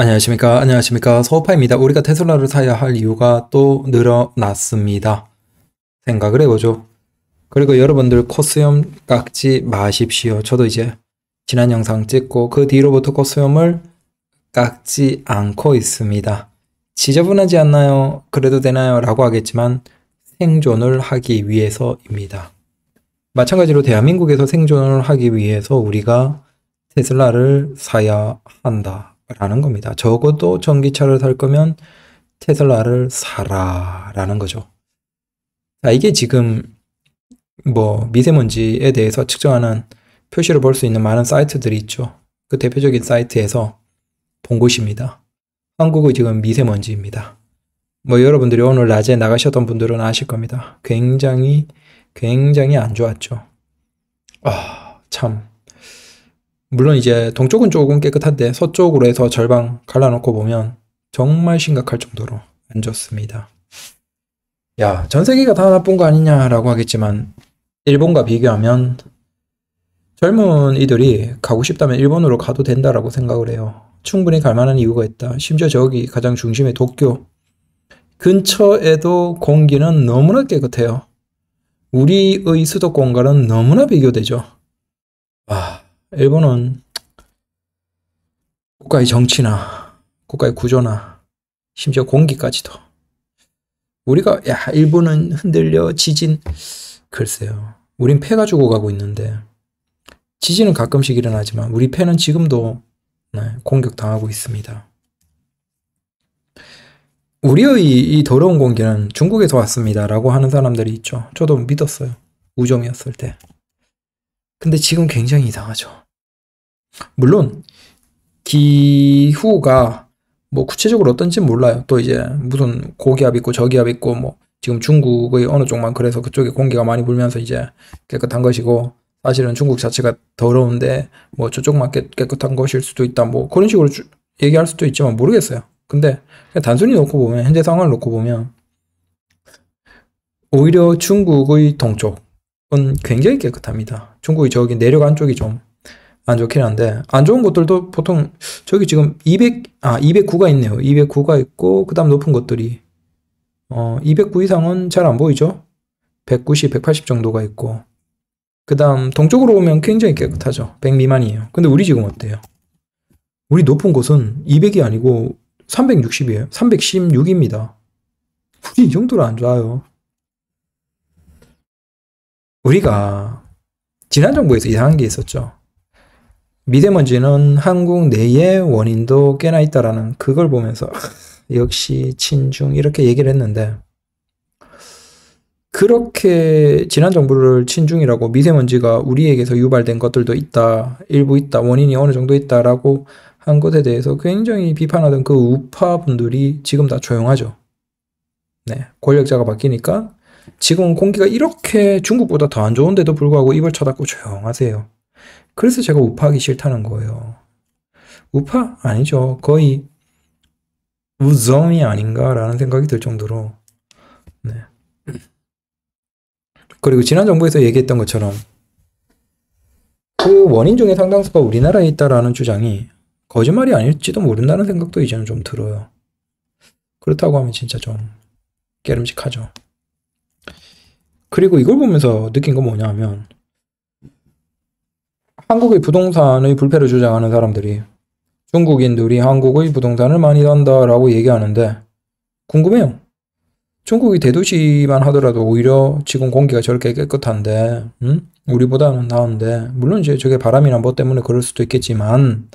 안녕하십니까. 안녕하십니까. 서파입니다 우리가 테슬라를 사야 할 이유가 또 늘어났습니다. 생각을 해보죠. 그리고 여러분들 코수염 깎지 마십시오. 저도 이제 지난 영상 찍고 그 뒤로부터 코수염을 깎지 않고 있습니다. 지저분하지 않나요? 그래도 되나요? 라고 하겠지만 생존을 하기 위해서입니다. 마찬가지로 대한민국에서 생존을 하기 위해서 우리가 테슬라를 사야 한다. 라는 겁니다. 적어도 전기차를 살 거면 테슬라를 사라 라는 거죠. 자, 이게 지금 뭐 미세먼지에 대해서 측정하는 표시를 볼 수 있는 많은 사이트들이 있죠. 그 대표적인 사이트에서 본 곳입니다. 한국의 지금 미세먼지입니다. 뭐 여러분들이 오늘 낮에 나가셨던 분들은 아실 겁니다. 굉장히 굉장히 안 좋았죠. 아, 참 물론 이제 동쪽은 조금 깨끗한데 서쪽으로 해서 절반 갈라놓고 보면 정말 심각할 정도로 안 좋습니다. 야, 전 세계가 다 나쁜 거 아니냐라고 하겠지만 일본과 비교하면 젊은 이들이 가고 싶다면 일본으로 가도 된다라고 생각을 해요. 충분히 갈 만한 이유가 있다. 심지어 저기 가장 중심의 도쿄 근처에도 공기는 너무나 깨끗해요. 우리의 수도권과는 너무나 비교되죠. 일본은 국가의 정치나 국가의 구조나 심지어 공기까지도 우리가 야 일본은 흔들려 지진 글쎄요. 우린 폐가 죽어가고 있는데 지진은 가끔씩 일어나지만 우리 폐는 지금도 네, 공격당하고 있습니다. 우리의 이 더러운 공기는 중국에서 왔습니다라고 하는 사람들이 있죠. 저도 믿었어요. 우정이었을 때. 근데 지금 굉장히 이상하죠. 물론 기후가 뭐 구체적으로 어떤지 몰라요. 또 이제 무슨 고기압 있고 저기압 있고 뭐 지금 중국의 어느 쪽만 그래서 그쪽에 공기가 많이 불면서 이제 깨끗한 것이고 사실은 중국 자체가 더러운데 뭐 저쪽만 깨, 깨끗한 것일 수도 있다 뭐 그런 식으로 주, 얘기할 수도 있지만 모르겠어요. 근데 그냥 단순히 놓고 보면 현재 상황을 놓고 보면 오히려 중국의 동쪽은 굉장히 깨끗합니다. 중국이 저기 내려간 쪽이 좀 안 좋긴 한데 안 좋은 것들도 보통 저기 지금 200, 아 209가 있네요. 209가 있고 그 다음 높은 것들이 어, 209 이상은 잘 안 보이죠. 190, 180 정도가 있고 그 다음 동쪽으로 오면 굉장히 깨끗하죠. 100 미만이에요. 근데 우리 지금 어때요? 우리 높은 곳은 200이 아니고 360이에요. 316입니다. 우리 이 정도로 안 좋아요. 우리가 지난 정부에서 이상한 게 있었죠. 미세먼지는 한국 내의 원인도 꽤나 있다라는 그걸 보면서 역시 친중 이렇게 얘기를 했는데 그렇게 지난 정부를 친중이라고 미세먼지가 우리에게서 유발된 것들도 있다 일부 있다 원인이 어느 정도 있다라고 한 것에 대해서 굉장히 비판하던 그 우파 분들이 지금 다 조용하죠. 네 권력자가 바뀌니까 지금 공기가 이렇게 중국보다 더 안 좋은데도 불구하고 입을 쳐닫고 조용하세요. 그래서 제가 우파하기 싫다는 거예요. 우파? 아니죠. 거의 우정이 아닌가라는 생각이 들 정도로. 네. 그리고 지난 정부에서 얘기했던 것처럼 그 원인 중에 상당수가 우리나라에 있다라는 주장이 거짓말이 아닐지도 모른다는 생각도 이제는 좀 들어요. 그렇다고 하면 진짜 좀 깨름직하죠. 그리고 이걸 보면서 느낀 건 뭐냐면 한국의 부동산의 불패를 주장하는 사람들이 중국인들이 한국의 부동산을 많이 산다라고 얘기하는데 궁금해요. 중국이 대도시만 하더라도 오히려 지금 공기가 저렇게 깨끗한데 음? 우리보다는 나은데 물론 이제 저게 바람이나 뭐 때문에 그럴 수도 있겠지만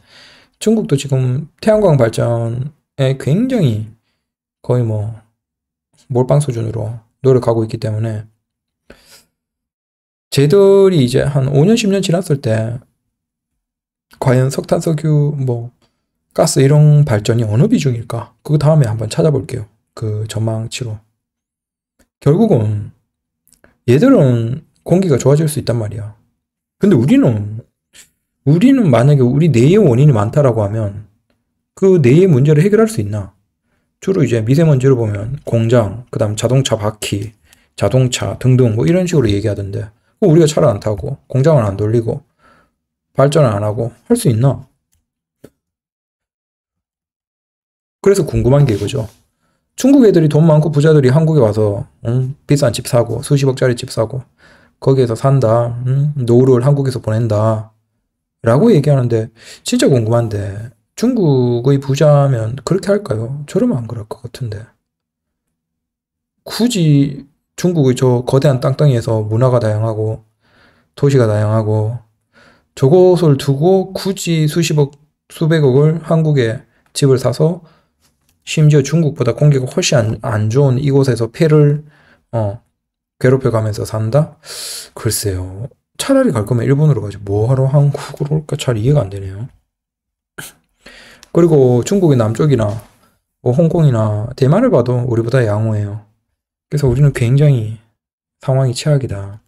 중국도 지금 태양광 발전에 굉장히 거의 뭐 몰빵 수준으로 노력하고 있기 때문에 쟤들이 이제 한 5년, 10년 지났을 때, 과연 석탄, 석유, 뭐, 가스 이런 발전이 어느 비중일까? 그 다음에 한번 찾아볼게요. 그 전망치로. 결국은 얘들은 공기가 좋아질 수 있단 말이야. 근데 우리는 우리는 만약에 우리 뇌의 원인이 많다라고 하면 그 뇌의 문제를 해결할 수 있나? 주로 이제 미세먼지를 보면 공장, 그다음 자동차 바퀴, 자동차 등등 뭐 이런 식으로 얘기하던데 어, 우리가 차를 안 타고 공장을 안 돌리고 발전을 안 하고 할 수 있나? 그래서 궁금한 게 이거죠. 중국 애들이 돈 많고 부자들이 한국에 와서 음, 비싼 집 사고 수십억짜리 집 사고 거기에서 산다. 음, 노후를 한국에서 보낸다. 라고 얘기하는데 진짜 궁금한데 중국의 부자면 그렇게 할까요? 저러면 안 그럴 것 같은데 굳이 중국의 저 거대한 땅덩이에서 문화가 다양하고 도시가 다양하고 저곳을 두고 굳이 수십억, 수백억을 한국에 집을 사서 심지어 중국보다 공기가 훨씬 안, 안 좋은 이곳에서 폐를 어, 괴롭혀가면서 산다? 글쎄요. 차라리 갈 거면 일본으로 가지. 뭐하러 한국으로 올까? 잘 이해가 안 되네요. 그리고 중국의 남쪽이나 뭐 홍콩이나 대만을 봐도 우리보다 양호해요. 그래서 우리는 굉장히 상황이 최악이다.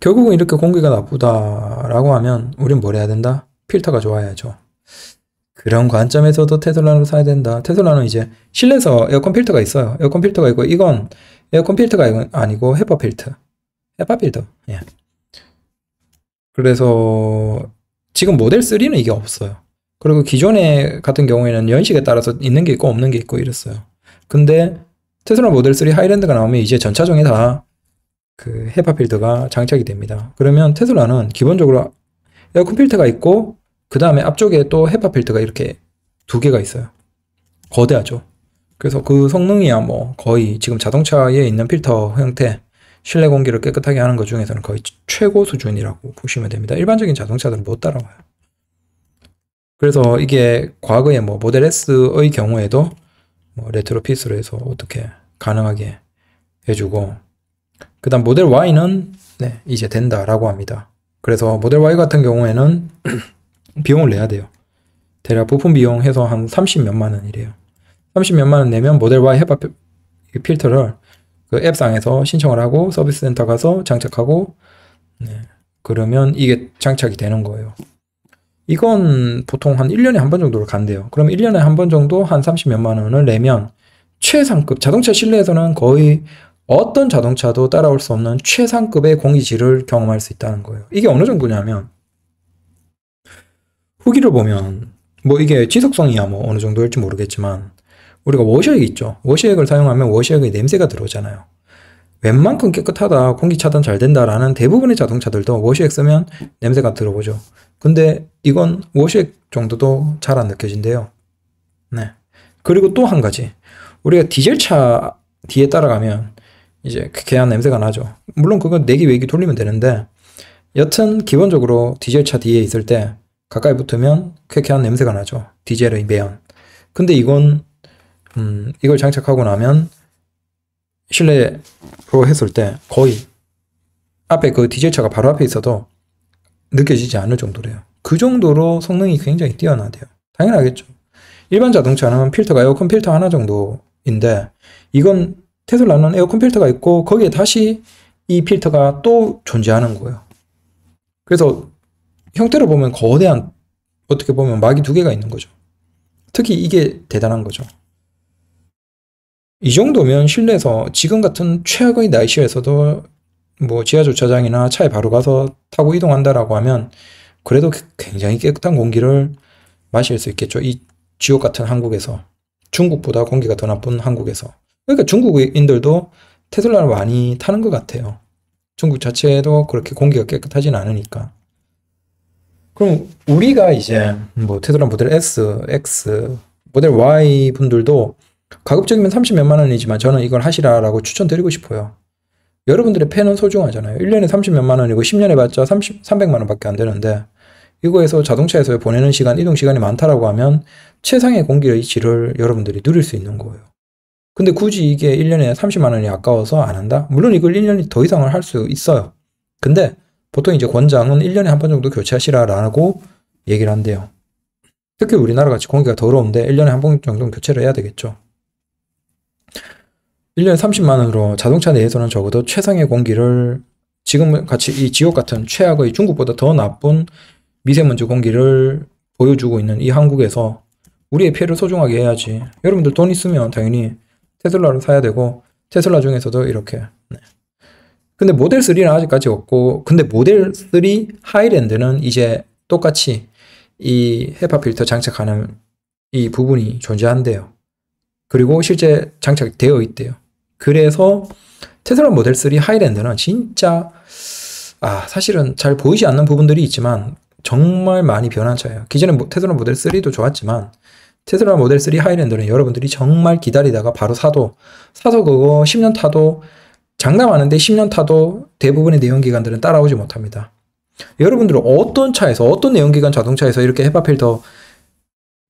결국은 이렇게 공기가 나쁘다라고 하면 우린 뭘 해야 된다? 필터가 좋아야죠. 그런 관점에서도 테슬라를 사야 된다. 테슬라는 이제 실내에서 에어컨 필터가 있어요. 에어컨 필터가 있고 이건 에어컨 필터가 아니고 헤파 필터. 헤파 필터. 예. 그래서 지금 모델 3는 이게 없어요. 그리고 기존에 같은 경우에는 연식에 따라서 있는 게 있고 없는 게 있고 이랬어요. 근데 테슬라 모델 3 하이랜드가 나오면 이제 전차종에 다그 헤파 필드가 장착이 됩니다. 그러면 테슬라는 기본적으로 에어컨 필터가 있고 그 다음에 앞쪽에 또 헤파 필터가 이렇게 두 개가 있어요. 거대하죠. 그래서 그 성능이야 뭐 거의 지금 자동차에 있는 필터 형태 실내 공기를 깨끗하게 하는 것 중에서는 거의 최고 수준이라고 보시면 됩니다. 일반적인 자동차들은 못 따라와요. 그래서 이게 과거에 뭐 모델 S의 경우에도 뭐 레트로 피스로 해서 어떻게 가능하게 해주고 그 다음 모델 Y는 네, 이제 된다라고 합니다. 그래서 모델 Y 같은 경우에는 비용을 내야 돼요. 대략 부품 비용 해서 한 30 몇만 원이래요. 30 몇만 원 내면 모델 Y 해바 필터를 그 앱상에서 신청을 하고 서비스 센터 가서 장착하고 네, 그러면 이게 장착이 되는 거예요. 이건 보통 한 1년에 한 번정도를 간대요. 그럼 1년에 한 번 정도 한 30 몇만 원을 내면 최상급, 자동차 실내에서는 거의 어떤 자동차도 따라올 수 없는 최상급의 공기질을 경험할 수 있다는 거예요. 이게 어느 정도냐면 후기를 보면 뭐 이게 지속성이야 뭐 어느 정도일지 모르겠지만 우리가 워셔액 있죠. 워셔액을 사용하면 워셔액의 냄새가 들어오잖아요. 웬만큼 깨끗하다, 공기 차단 잘 된다라는 대부분의 자동차들도 워셔액 쓰면 냄새가 들어오죠. 근데 이건 워식 정도도 잘 안 느껴진대요. 네. 그리고 또 한 가지. 우리가 디젤차 뒤에 따라가면 이제 그 개한 냄새가 나죠. 물론 그건 내기 외기 돌리면 되는데 여튼 기본적으로 디젤차 뒤에 있을 때 가까이 붙으면 쾌쾌한 냄새가 나죠. 디젤의 매연. 근데 이건 음, 이걸 장착하고 나면 실내로 했을 때 거의 앞에 그 디젤차가 바로 앞에 있어도 느껴지지 않을 정도래요. 그 정도로 성능이 굉장히 뛰어나대요. 당연하겠죠. 일반 자동차는 필터가 에어컨 필터 하나 정도인데 이건 테슬라는 에어컨 필터가 있고 거기에 다시 이 필터가 또 존재하는 거예요. 그래서 형태로 보면 거대한 어떻게 보면 막이 두 개가 있는 거죠. 특히 이게 대단한 거죠. 이 정도면 실내에서 지금 같은 최악의 날씨에서도 뭐 지하 주차장이나 차에 바로 가서 타고 이동한다라고 하면 그래도 그 굉장히 깨끗한 공기를 마실 수 있겠죠. 이 지옥 같은 한국에서 중국보다 공기가 더 나쁜 한국에서 그러니까 중국인들도 테슬라를 많이 타는 것 같아요. 중국 자체도 그렇게 공기가 깨끗하진 않으니까. 그럼 우리가 이제 뭐 테슬라 모델 S, X, 모델 Y 분들도 가급적이면 30 몇만 원이지만 저는 이걸 하시라라고 추천드리고 싶어요. 여러분들의 폐는 소중하잖아요. 1년에 30몇만 원이고 10년에 봤자 30, 300만 원밖에 안 되는데 이거에서 자동차에서 보내는 시간, 이동 시간이 많다라고 하면 최상의 공기의 질을 여러분들이 누릴 수 있는 거예요. 근데 굳이 이게 1년에 30만 원이 아까워서 안 한다? 물론 이걸 1년이 더 이상을 할 수 있어요. 근데 보통 이제 권장은 1년에 한 번 정도 교체하시라라고 얘기를 한대요. 특히 우리나라 같이 공기가 더러운데 1년에 한 번 정도는 교체를 해야 되겠죠. 1년 30만 원으로 자동차 내에서는 적어도 최상의 공기를 지금 같이 이 지옥 같은 최악의 중국보다 더 나쁜 미세먼지 공기를 보여주고 있는 이 한국에서 우리의 피해를 소중하게 해야지. 여러분들 돈 있으면 당연히 테슬라를 사야 되고 테슬라 중에서도 이렇게. 네. 근데 모델 3는 아직까지 없고 근데 모델 3 하이랜드는 이제 똑같이 이 헤파 필터 장착하는 이 부분이 존재한대요. 그리고 실제 장착되어 있대요. 그래서 테슬라 모델 3 하이랜드는 진짜 아 사실은 잘 보이지 않는 부분들이 있지만 정말 많이 변한 차예요. 기존에 테슬라 모델 3도 좋았지만 테슬라 모델 3 하이랜드는 여러분들이 정말 기다리다가 바로 사도 사서 그거 10년 타도 장담하는데 10년 타도 대부분의 내연기관들은 따라오지 못합니다. 여러분들은 어떤 차에서 어떤 내연기관 자동차에서 이렇게 헤파 필터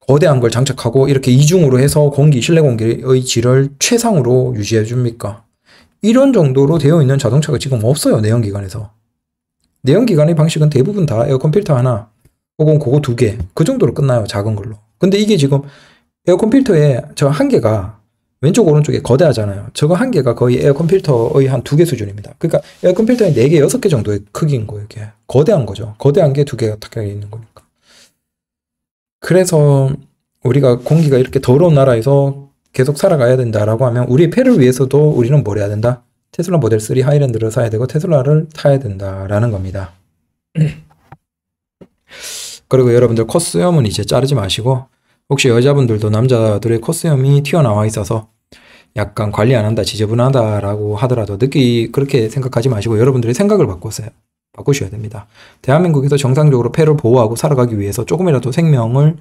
거대한 걸 장착하고 이렇게 이중으로 해서 공기, 실내 공기의 질을 최상으로 유지해 줍니까? 이런 정도로 되어 있는 자동차가 지금 없어요. 내연기관에서. 내연기관의 방식은 대부분 다 에어컨 필터 하나 혹은 그거 두 개. 그 정도로 끝나요. 작은 걸로. 근데 이게 지금 에어컨 필터에 저 한 개가 왼쪽 오른쪽에 거대하잖아요. 저거 한 개가 거의 에어컨 필터의 한 두 개 수준입니다. 그러니까 에어컨 필터의네 개, 여섯 개 정도의 크기인 거예요. 이게 거대한 거죠. 거대한 게 두 개가 탁 있는 거니까. 그래서 우리가 공기가 이렇게 더러운 나라에서 계속 살아가야 된다라고 하면 우리의 폐를 위해서도 우리는 뭘 해야 된다? 테슬라 모델 3 하이랜드를 사야 되고 테슬라를 타야 된다라는 겁니다. 그리고 여러분들 코스염은 이제 자르지 마시고 혹시 여자분들도 남자들의 코스염이 튀어나와 있어서 약간 관리 안 한다 지저분하다라고 하더라도 늦게 그렇게 생각하지 마시고 여러분들의 생각을 바꾸세요. 바꾸셔야 됩니다. 대한민국에서 정상적으로 폐를 보호하고 살아가기 위해서 조금이라도 생명을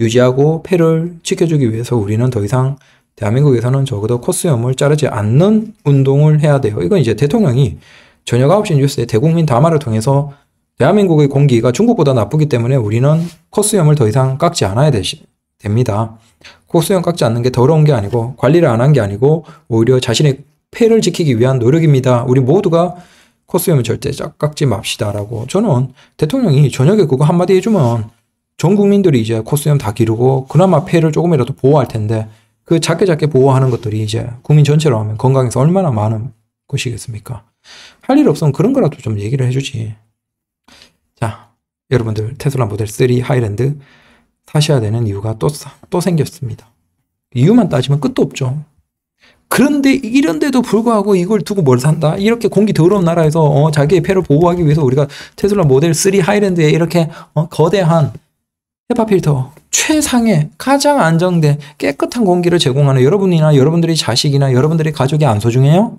유지하고 폐를 지켜주기 위해서 우리는 더 이상 대한민국에서는 적어도 코스염을 자르지 않는 운동을 해야 돼요. 이건 이제 대통령이 저녁 9시 뉴스에 대국민 담화를 통해서 대한민국의 공기가 중국보다 나쁘기 때문에 우리는 코스염을 더 이상 깎지 않아야 되시, 됩니다. 코스염 깎지 않는 게 더러운 게 아니고 관리를 안 한 게 아니고 오히려 자신의 폐를 지키기 위한 노력입니다. 우리 모두가 코스염은 절대 깎지 맙시다라고 저는 대통령이 저녁에 그거 한마디 해주면 전 국민들이 이제 코스염 다 기르고 그나마 폐를 조금이라도 보호할 텐데 그 작게 작게 보호하는 것들이 이제 국민 전체로 하면 건강에서 얼마나 많은 것이겠습니까? 할 일 없으면 그런 거라도 좀 얘기를 해주지. 자, 여러분들 테슬라 모델 3 하이랜드 사셔야 되는 이유가 또, 또 생겼습니다. 이유만 따지면 끝도 없죠. 그런데 이런데도 불구하고 이걸 두고 뭘 산다? 이렇게 공기 더러운 나라에서 어, 자기의 폐를 보호하기 위해서 우리가 테슬라 모델 3 하이랜드에 이렇게 어, 거대한 헤파 필터 최상의 가장 안정된 깨끗한 공기를 제공하는 여러분이나 여러분들의 자식이나 여러분들의 가족이 안 소중해요?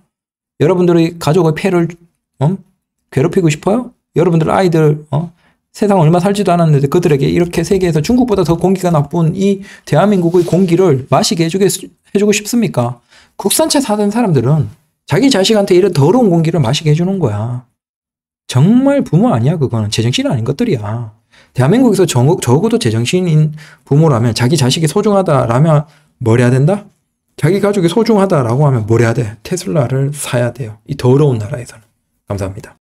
여러분들의 가족의 폐를 어? 괴롭히고 싶어요? 여러분들 아이들 어? 세상 얼마 살지도 않았는데 그들에게 이렇게 세계에서 중국보다 더 공기가 나쁜 이 대한민국의 공기를 마시게 해주게, 해주고 싶습니까? 국산차 사던 사람들은 자기 자식한테 이런 더러운 공기를 마시게 해주는 거야. 정말 부모 아니야 그건 제정신 아닌 것들이야. 대한민국에서 정, 적어도 제정신인 부모라면 자기 자식이 소중하다라면 뭘 해야 된다? 자기 가족이 소중하다라고 하면 뭘 해야 돼? 테슬라를 사야 돼요. 이 더러운 나라에서는. 감사합니다.